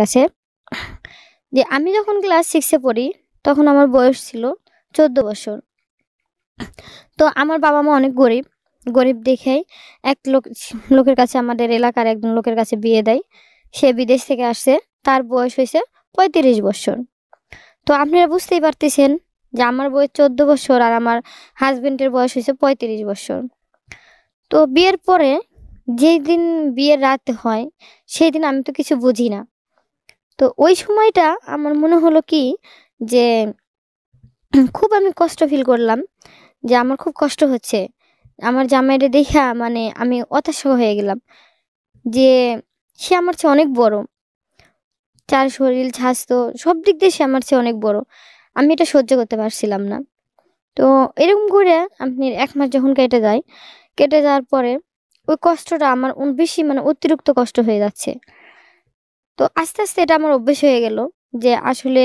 কাছে যে আমি যখন ক্লাস সিক্সে পড়ি তখন আমার বয়স ছিল চোদ্দ বছর তো আমার বাবা মা অনেক গরিব গরিব দেখেই এক লোক লোকের কাছে আমাদের এলাকার একজন লোকের কাছে বিয়ে দেয় সে বিদেশ থেকে আসছে তার বয়স হয়েছে পঁয়ত্রিশ বছর তো আপনারা বুঝতেই পারতেছেন যে আমার বয়স চোদ্দ বছর আর আমার হাজবেন্ডের বয়স হয়েছে পঁয়ত্রিশ বছর তো বিয়ের পরে যেই দিন বিয়ের রাত হয় সেই দিন আমি তো কিছু বুঝি না তো ওই সময়টা আমার মনে হলো কি যে খুব আমি কষ্ট ফিল করলাম যে আমার খুব কষ্ট হচ্ছে আমার জামাইরে দেখা মানে আমি হতাশ হয়ে গেলাম যে সে আমার চেয়ে অনেক বড় তার শরীর স্বাস্থ্য সব দিক দিয়ে সে আমার চেয়ে অনেক বড় আমি এটা সহ্য করতে পারছিলাম না তো এরকম করে আপনি এক মাস যখন কেটে যায় কেটে যাওয়ার পরে ওই কষ্টটা আমার বেশি মানে অতিরিক্ত কষ্ট হয়ে যাচ্ছে তো আস্তে আস্তে এটা আমার অভ্যেস হয়ে গেল যে আসলে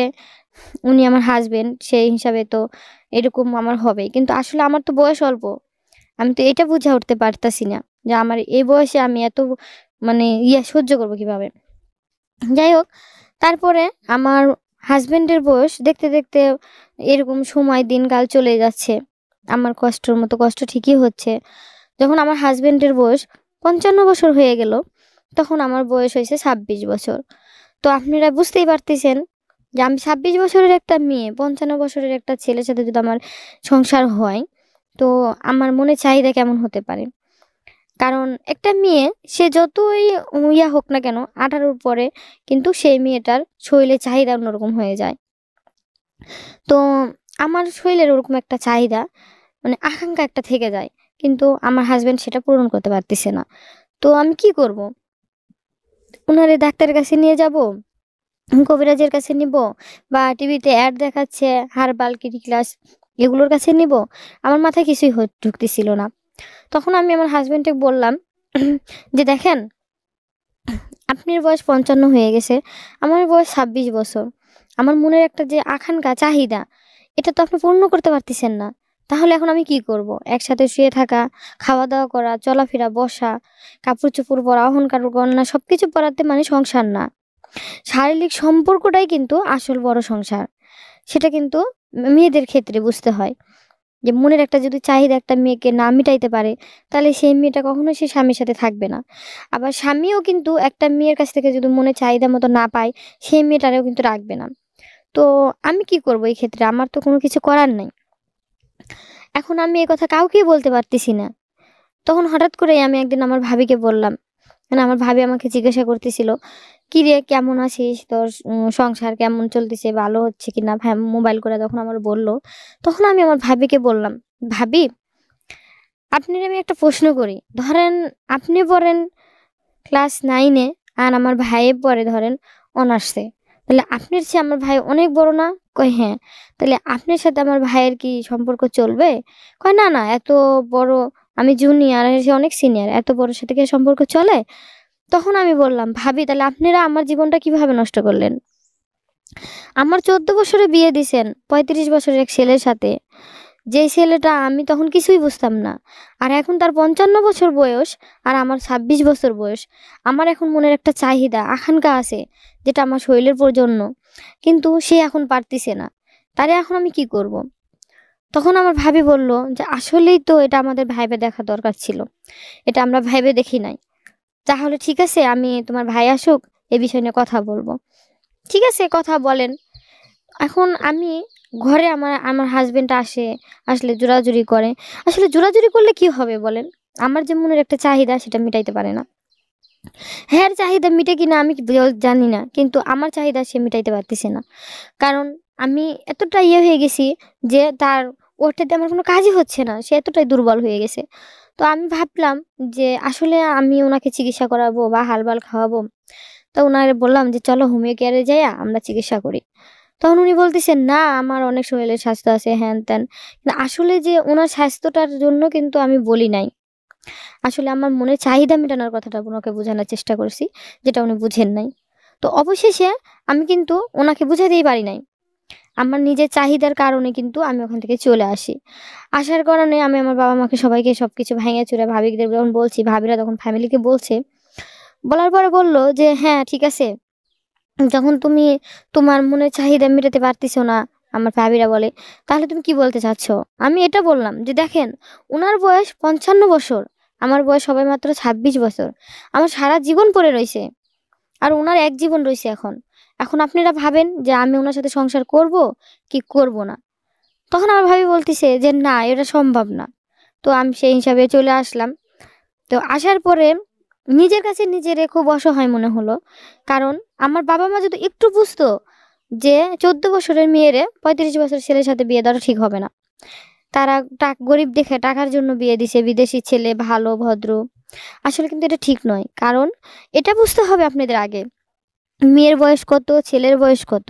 উনি আমার হাজবেন্ড সেই হিসাবে তো এরকম আমার হবে কিন্তু আসলে আমার তো বয়স অল্প আমি তো এটা বুঝে উঠতে পারতাছি না যে আমার এই বয়সে আমি এত মানে ইয়া সহ্য করব কিভাবে যাই হোক তারপরে আমার হাজব্যান্ডের বয়স দেখতে দেখতে এরকম সময় দিনকাল চলে যাচ্ছে আমার কষ্টর মতো কষ্ট ঠিকই হচ্ছে যখন আমার হাজব্যান্ডের বয়স পঞ্চান্ন বছর হয়ে গেল তখন আমার বয়স হয়েছে ছাব্বিশ বছর তো আপনারা বুঝতেই পারতেছেন যে আমি ছাব্বিশ বছরের একটা মেয়ে পঞ্চান্ন বছরের একটা ছেলের সাথে যদি আমার সংসার হয় তো আমার মনে চাহিদা কেমন হতে পারে কারণ একটা মেয়ে সে যতই ইয়া হোক না কেন আঠারোর পরে কিন্তু সেই মেয়েটার শরীরে চাহিদা অন্যরকম হয়ে যায় তো আমার শরীরের ওরকম একটা চাহিদা মানে আকাঙ্ক্ষা একটা থেকে যায় কিন্তু আমার হাজব্যান্ড সেটা পূরণ করতে পারতেছে না তো আমি কি করব। ওনারে ডাক্তারের কাছে নিয়ে যাব কবিরাজের কাছে নিব বা টিভিতে অ্যাড দেখাচ্ছে হারবাল ক্লাস এগুলোর কাছে নিব আমার মাথায় কিছুই ঢুকতেছিল না তখন আমি আমার হাজব্যান্ডকে বললাম যে দেখেন আপনার বয়স পঞ্চান্ন হয়ে গেছে আমার বয়স ছাব্বিশ বছর আমার মনের একটা যে আখানকা চাহিদা এটা তো আপনি পূর্ণ করতে পারতেছেন না তাহলে এখন আমি কি করব। একসাথে শুয়ে থাকা খাওয়া দাওয়া করা চলাফেরা বসা কাপড় চোপড় পরা অহংকার গণনা সব কিছু পড়াতে মানে সংসার না শারীরিক সম্পর্কটাই কিন্তু আসল বড় সংসার সেটা কিন্তু মেয়েদের ক্ষেত্রে বুঝতে হয় যে মনের একটা যদি চাহিদা একটা মেয়েকে না মিটাইতে পারে তাহলে সেই মেয়েটা কখনো সে স্বামীর সাথে থাকবে না আবার স্বামীও কিন্তু একটা মেয়ের কাছ থেকে যদি মনে চাহিদা মতো না পায় সেই মেয়েটারেও কিন্তু রাখবে না তো আমি কি করব এই ক্ষেত্রে আমার তো কোনো কিছু করার নাই এখন আমি এ কথা কাউকেই বলতে পারতেছি না তখন হঠাৎ করেই আমি একদিন আমার ভাবিকে বললাম মানে আমার ভাবি আমাকে জিজ্ঞাসা করতেছিল কি রে কেমন আছিস তোর সংসার কেমন চলতেছে ভালো হচ্ছে কি না মোবাইল করে তখন আমার বলল তখন আমি আমার ভাবিকে বললাম ভাবি আপনি আমি একটা প্রশ্ন করি ধরেন আপনি পড়েন ক্লাস নাইনে আর আমার ভাইয়ে পরে ধরেন অনার্সে তাহলে আপনার চেয়ে আমার ভাই অনেক বড় না কয় হ্যাঁ তাহলে আপনার সাথে আমার ভাইয়ের কি সম্পর্ক চলবে কয় না না এত বড় আমি জুনিয়র সে অনেক সিনিয়র এত বড় সাথে কি সম্পর্ক চলে তখন আমি বললাম ভাবি তাহলে আপনারা আমার জীবনটা কিভাবে নষ্ট করলেন আমার চোদ্দ বছরে বিয়ে দিছেন পঁয়ত্রিশ বছরের এক ছেলের সাথে যে ছেলেটা আমি তখন কিছুই বুঝতাম না আর এখন তার পঞ্চান্ন বছর বয়স আর আমার ছাব্বিশ বছর বয়স আমার এখন মনের একটা চাহিদা আখানকা আছে যেটা আমার শরীরের প্রজন্য কিন্তু সে এখন পারতিছে না তারে এখন আমি কি করব। তখন আমার ভাবি বলল যে আসলেই তো এটা আমাদের ভাইবে দেখা দরকার ছিল এটা আমরা ভাইবে দেখি নাই তাহলে ঠিক আছে আমি তোমার ভাই আসুক এ বিষয় নিয়ে কথা বলবো ঠিক আছে কথা বলেন এখন আমি ঘরে আমার আমার হাজব্যান্ড আসে আসলে জোরাজুরি করে আসলে জোরাজুরি করলে কি হবে বলেন আমার যে মনের একটা চাহিদা সেটা মিটাইতে পারে না হ্যাঁ চাহিদা মিটে কিনা আমি জানি না কিন্তু আমার চাহিদা সে মিটাইতে পারতেছে না কারণ আমি এতটা ইয়ে হয়ে গেছি যে তার ওটাতে আমার কোনো কাজই হচ্ছে না সে এতটাই দুর্বল হয়ে গেছে তো আমি ভাবলাম যে আসলে আমি ওনাকে চিকিৎসা করাবো বা হালবাল খাওয়াবো তো ওনারে বললাম যে চলো হোমিও কেয়ারে যাইয়া আমরা চিকিৎসা করি তখন উনি বলতেছেন না আমার অনেক শরীরের স্বাস্থ্য আছে হ্যান ত্যান কিন্তু আসলে যে ওনার স্বাস্থ্যটার জন্য কিন্তু আমি বলি নাই আসলে আমার মনে চাহিদা মেটানোর কথাটা ওনাকে বোঝানোর চেষ্টা করছি যেটা উনি বুঝেন নাই তো অবশেষে আমি কিন্তু ওনাকে বুঝাতেই পারি নাই আমার নিজের চাহিদার কারণে কিন্তু আমি ওখান থেকে চলে আসি আসার কারণে আমি আমার বাবা মাকে সবাইকে সব কিছু ভেঙে চুরে ভাবিকদের যখন বলছি ভাবিরা তখন ফ্যামিলিকে বলছে বলার পরে বলল যে হ্যাঁ ঠিক আছে যখন তুমি তোমার মনে চাহিদা মেটাতে পারতেছো না আমার ভাবিরা বলে তাহলে তুমি কি বলতে চাচ্ছ আমি এটা বললাম যে দেখেন ওনার বয়স পঞ্চান্ন বছর আমার বয়স সবাই মাত্র ছাব্বিশ বছর আমার সারা জীবন পড়ে রয়েছে আর ওনার এক জীবন রয়েছে এখন এখন আপনারা ভাবেন যে আমি ওনার সাথে সংসার করব কি করব না তখন আমার ভাবি বলতেছে যে না এটা সম্ভব না তো আমি সেই হিসাবে চলে আসলাম তো আসার পরে নিজের কাছে নিজের খুব অসহায় মনে হলো কারণ আমার বাবা মা যদি একটু বুঝতো যে চোদ্দ বছরের মেয়েরে পঁয়ত্রিশ বছর ছেলের সাথে বিয়ে দেওয়া ঠিক হবে না তারা টাক গরিব দেখে টাকার জন্য বিয়ে দিছে বিদেশি ছেলে ভালো ভদ্র আসলে কিন্তু এটা ঠিক নয় কারণ এটা বুঝতে হবে আপনাদের আগে মেয়ের বয়স কত ছেলের বয়স কত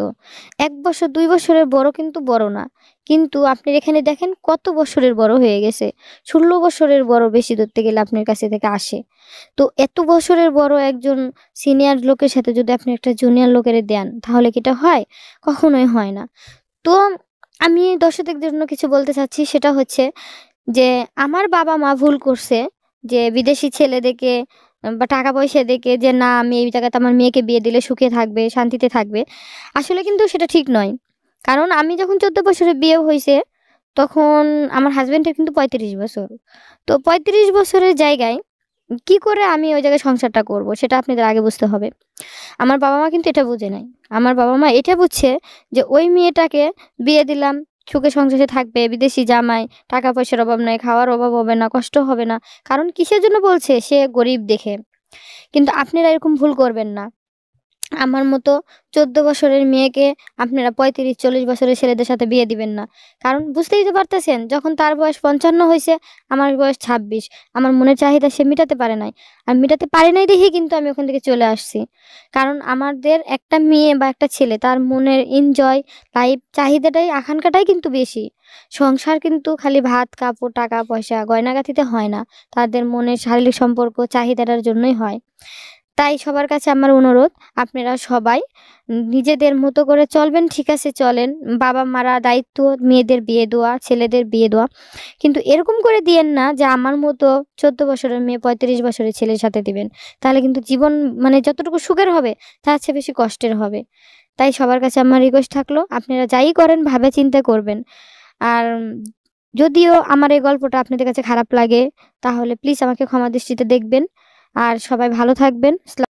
এক বছর দুই বছরের বড় কিন্তু বড় না কিন্তু আপনি এখানে দেখেন কত বছরের বড় হয়ে গেছে ষোলো বছরের বড় বেশি ধরতে গেলে আপনার কাছে থেকে আসে তো এত বছরের বড় একজন সিনিয়র লোকের সাথে যদি আপনি একটা জুনিয়র লোকের দেন তাহলে কি এটা হয় কখনোই হয় না তো আমি দর্শকদের জন্য কিছু বলতে চাচ্ছি সেটা হচ্ছে যে আমার বাবা মা ভুল করছে যে বিদেশি ছেলেদেরকে বা টাকা পয়সা দেখে যে না আমি এই জায়গাতে আমার মেয়েকে বিয়ে দিলে সুখে থাকবে শান্তিতে থাকবে আসলে কিন্তু সেটা ঠিক নয় কারণ আমি যখন চোদ্দ বছরে বিয়ে হয়েছে তখন আমার হাজব্যান্ডের কিন্তু পঁয়ত্রিশ বছর তো পঁয়ত্রিশ বছরের জায়গায় কি করে আমি ওই জায়গায় সংসারটা করব সেটা আপনাদের আগে বুঝতে হবে আমার বাবা মা কিন্তু এটা বুঝে নাই আমার বাবা মা এটা বুঝছে যে ওই মেয়েটাকে বিয়ে দিলাম সুখে সংসারে থাকবে বিদেশি জামাই টাকা পয়সার অভাব নাই খাওয়ার অভাব হবে না কষ্ট হবে না কারণ কিসের জন্য বলছে সে গরিব দেখে কিন্তু আপনারা এরকম ভুল করবেন না আমার মতো চোদ্দ বছরের মেয়েকে আপনারা পঁয়ত্রিশ চল্লিশ বছরের ছেলেদের সাথে বিয়ে দিবেন না কারণ বুঝতেই তো পারতেছেন যখন তার বয়স পঞ্চান্ন হয়েছে আমার বয়স ছাব্বিশ আমার মনের চাহিদা সে মেটাতে পারে নাই আর মেটাতে পারে নাই দেখি কিন্তু আমি ওখান থেকে চলে আসছি কারণ আমাদের একটা মেয়ে বা একটা ছেলে তার মনের এনজয় লাইফ চাহিদাটাই আখানকাটাই কিন্তু বেশি সংসার কিন্তু খালি ভাত কাপড় টাকা পয়সা গয়নাগাতিতে হয় না তাদের মনের শারীরিক সম্পর্ক চাহিদাটার জন্যই হয় তাই সবার কাছে আমার অনুরোধ আপনারা সবাই নিজেদের মতো করে চলবেন ঠিক আছে চলেন বাবা মারা দায়িত্ব মেয়েদের বিয়ে দেওয়া ছেলেদের বিয়ে দেওয়া কিন্তু এরকম করে দিয়েন না যে আমার মতো চোদ্দ বছরের মেয়ে পঁয়ত্রিশ বছরের ছেলের সাথে দিবেন তাহলে কিন্তু জীবন মানে যতটুকু সুখের হবে তার চেয়ে বেশি কষ্টের হবে তাই সবার কাছে আমার রিকোয়েস্ট থাকলো আপনারা যাই করেন ভাবে চিন্তা করবেন আর যদিও আমার এই গল্পটা আপনাদের কাছে খারাপ লাগে তাহলে প্লিজ আমাকে ক্ষমা দৃষ্টিতে দেখবেন আর সবাই ভালো থাকবেন